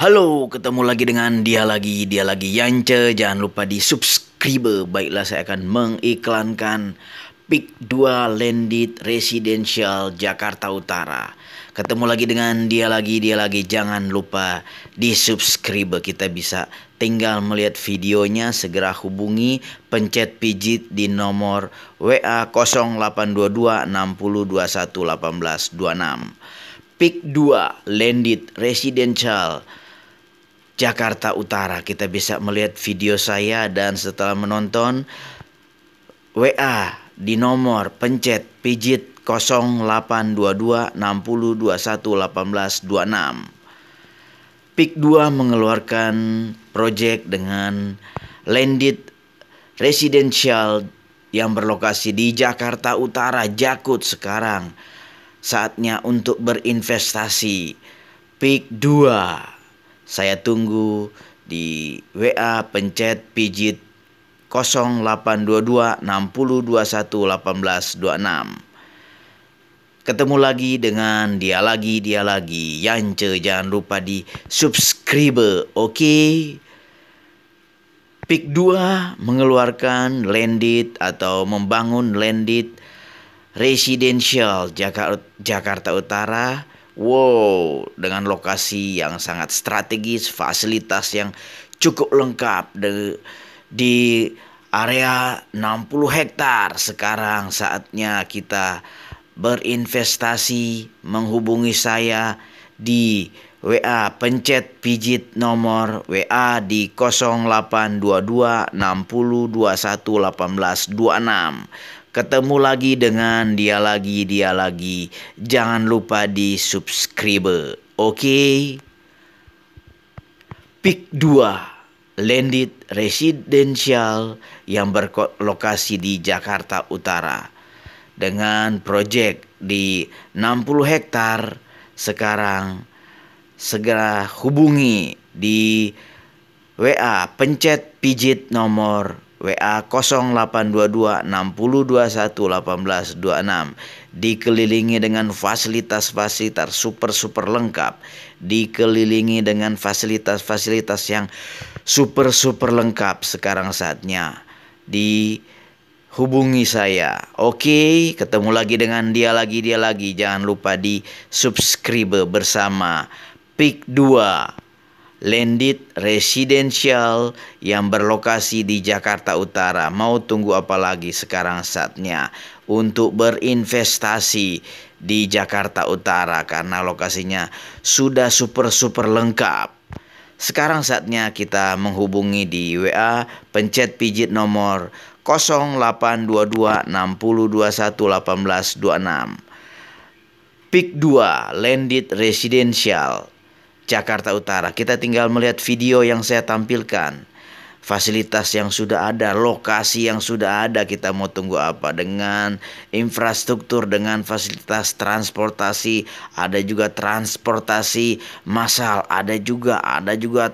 Halo, ketemu lagi dengan dia lagi, dia lagi Yance. Jangan lupa di subscribe. Baiklah, saya akan mengiklankan Pick 2 Landed Residential Jakarta Utara. Ketemu lagi dengan dia lagi, dia lagi. Jangan lupa di subscribe. Kita bisa tinggal melihat videonya. Segera hubungi pencet pijit di nomor WA 0822 60 21 18 26. Pik 2 Landed Residential Jakarta Utara. Kita bisa melihat video saya dan setelah menonton WA di nomor pencet pijit 0822 60 21 18 26. PIK 2 mengeluarkan proyek dengan landed residential yang berlokasi di Jakarta Utara, Jakut sekarang. Saatnya untuk berinvestasi. PIK 2 saya tunggu di WA pencet pijit 0822 60 Ketemu lagi dengan dia lagi, dia lagi. Yance jangan lupa di subscribe, oke? Okay? Pick 2 mengeluarkan landed atau membangun landed residential Jakarta Utara Wow, dengan lokasi yang sangat strategis, fasilitas yang cukup lengkap di, di area 60 hektar. Sekarang saatnya kita berinvestasi menghubungi saya di WA pencet pijit nomor WA di 0822 60 21 18 26 Ketemu lagi dengan dia lagi, dia lagi. Jangan lupa di subscribe. Oke. Okay? Pick 2 landed residential yang berlokasi di Jakarta Utara dengan proyek di 60 hektar sekarang segera hubungi di WA pencet pijit nomor WA 0822 dikelilingi dengan fasilitas-fasilitas super-super lengkap dikelilingi dengan fasilitas-fasilitas yang super-super lengkap sekarang saatnya di hubungi saya. Oke, ketemu lagi dengan dia lagi dia lagi. Jangan lupa di subscribe bersama Pik 2 landed residential yang berlokasi di Jakarta Utara. Mau tunggu apa lagi sekarang saatnya untuk berinvestasi di Jakarta Utara karena lokasinya sudah super-super lengkap. Sekarang saatnya kita menghubungi di WA pencet pijit nomor 0822 6021 1826. Pik 2 Landed Residential Jakarta Utara. Kita tinggal melihat video yang saya tampilkan. Fasilitas yang sudah ada, lokasi yang sudah ada, kita mau tunggu apa dengan infrastruktur, dengan fasilitas transportasi, ada juga transportasi massal, ada juga ada juga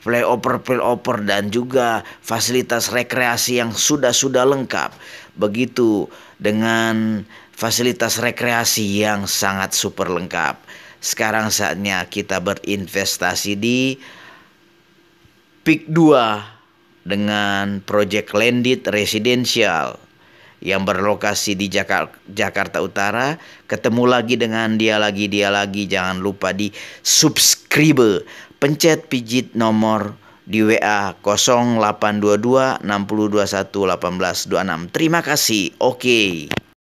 flyover flyover dan juga fasilitas rekreasi yang sudah sudah lengkap. Begitu dengan fasilitas rekreasi yang sangat super lengkap. Sekarang saatnya kita berinvestasi di PIK 2 dengan proyek landed residential yang berlokasi di Jakarta Utara. Ketemu lagi dengan dia lagi, dia lagi. Jangan lupa di subscribe. Pencet pijit nomor di WA 0822 621 1826. Terima kasih. Oke. Okay.